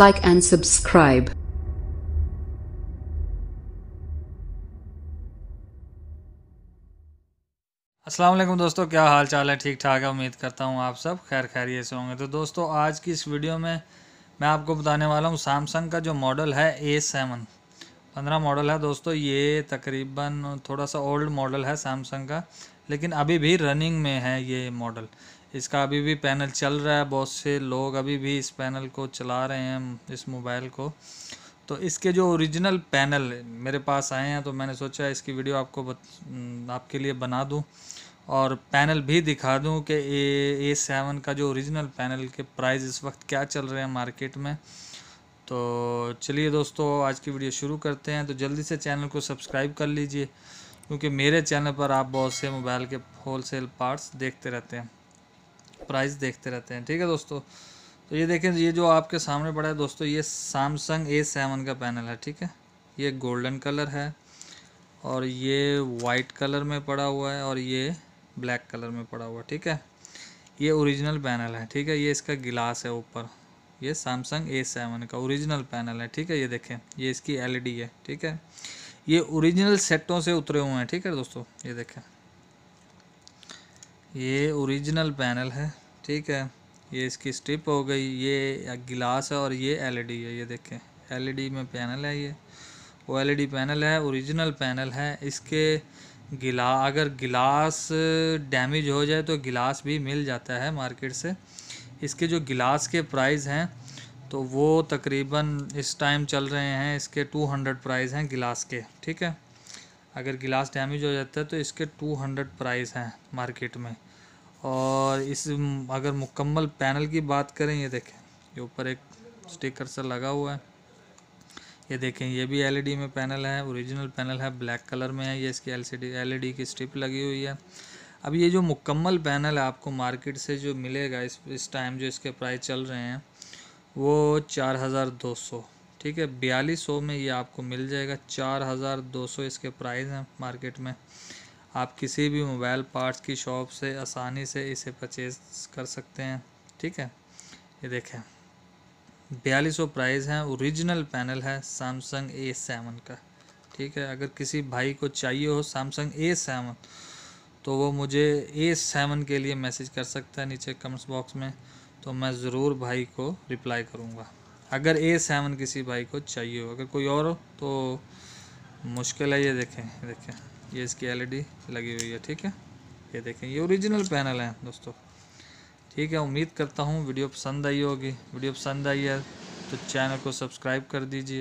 like and subscribe. Aslam दोस्तों क्या हाल चाल है ठीक ठाक है उम्मीद करता हूँ आप सब खैर खैरिये से होंगे तो दोस्तों आज की इस वीडियो में मैं आपको बताने वाला हूँ सैमसंग का जो मॉडल है ए सेवन पंद्रह मॉडल है दोस्तों ये तकरीबन थोड़ा सा ओल्ड मॉडल है सैमसंग का लेकिन अभी भी रनिंग में है ये मॉडल इसका अभी भी पैनल चल रहा है बहुत से लोग अभी भी इस पैनल को चला रहे हैं इस मोबाइल को तो इसके जो ओरिजिनल पैनल मेरे पास आए हैं तो मैंने सोचा इसकी वीडियो आपको बत, आपके लिए बना दूं और पैनल भी दिखा दूं कि ए ए सेवन का जो ओरिजिनल पैनल के प्राइस इस वक्त क्या चल रहे हैं मार्केट में तो चलिए दोस्तों आज की वीडियो शुरू करते हैं तो जल्दी से चैनल को सब्सक्राइब कर लीजिए क्योंकि मेरे चैनल पर आप बहुत से मोबाइल के होल सेल पार्ट्स देखते रहते हैं प्राइस देखते रहते हैं ठीक है दोस्तों तो ये देखें ये जो आपके सामने पड़ा है दोस्तों ये सैमसंग ए सेवन का पैनल है ठीक है ये गोल्डन कलर है और ये वाइट कलर में पड़ा हुआ है और ये ब्लैक कलर में पड़ा हुआ है ठीक है ये ओरिजिनल पैनल है ठीक है ये इसका गिलास है ऊपर ये सैमसंग ए सेवन का ओरिजिनल पैनल है ठीक है ये देखें ये इसकी एलईडी e है ठीक है ये ओरिजिनल सेटों से उतरे हुए हैं ठीक है दोस्तों ये देखें ये ओरिजिनल पैनल है ठीक है ये इसकी स्ट्रिप हो गई ये गिलास है और ये एलईडी e है ये देखें एलईडी e में पैनल है ये वो एलईडी पैनल e है ओरिजिनल पैनल है इसके गिला अगर गिलास डैमेज हो जाए तो गिलास भी मिल जाता है मार्केट से इसके जो गिलास के प्राइस हैं तो वो तकरीबन इस टाइम चल रहे हैं इसके टू हंड्रेड प्राइज हैं गिलास के ठीक है अगर गिलास डैमेज हो जाता है तो इसके टू हंड्रेड प्राइस हैं मार्केट में और इस अगर मुकम्मल पैनल की बात करें ये देखें ये ऊपर एक स्टिकर सा लगा हुआ है ये देखें ये भी एलईडी e में पैनल है ओरिजिनल पैनल है ब्लैक कलर में है ये इसकी एलसीडी एलईडी e की स्ट्रिप लगी हुई है अब ये जो मुकम्मल पैनल है आपको मार्केट से जो मिलेगा इस इस टाइम जो इसके प्राइस चल रहे हैं वो चार हज़ार दो सौ ठीक है बयालीस सौ में ये आपको मिल जाएगा चार हज़ार दो सौ इसके प्राइस हैं मार्केट में आप किसी भी मोबाइल पार्ट्स की शॉप से आसानी से इसे परचेज कर सकते हैं ठीक है ये देखें बयालीस सौ प्राइस हैं ओरिजिनल पैनल है सैमसंग ए सेवन का ठीक है अगर किसी भाई को चाहिए हो सैमसंग ए सेवन तो वो मुझे ए सेवन के लिए मैसेज कर सकता है नीचे कमेंट्स बॉक्स में तो मैं ज़रूर भाई को रिप्लाई करूँगा अगर ए सेवन किसी भाई को चाहिए हो अगर कोई और हो तो मुश्किल है ये देखें देखें ये इसकी एलईडी e लगी हुई है ठीक है ये देखें ये ओरिजिनल पैनल है दोस्तों ठीक है उम्मीद करता हूँ वीडियो पसंद आई होगी वीडियो पसंद आई है तो चैनल को सब्सक्राइब कर दीजिए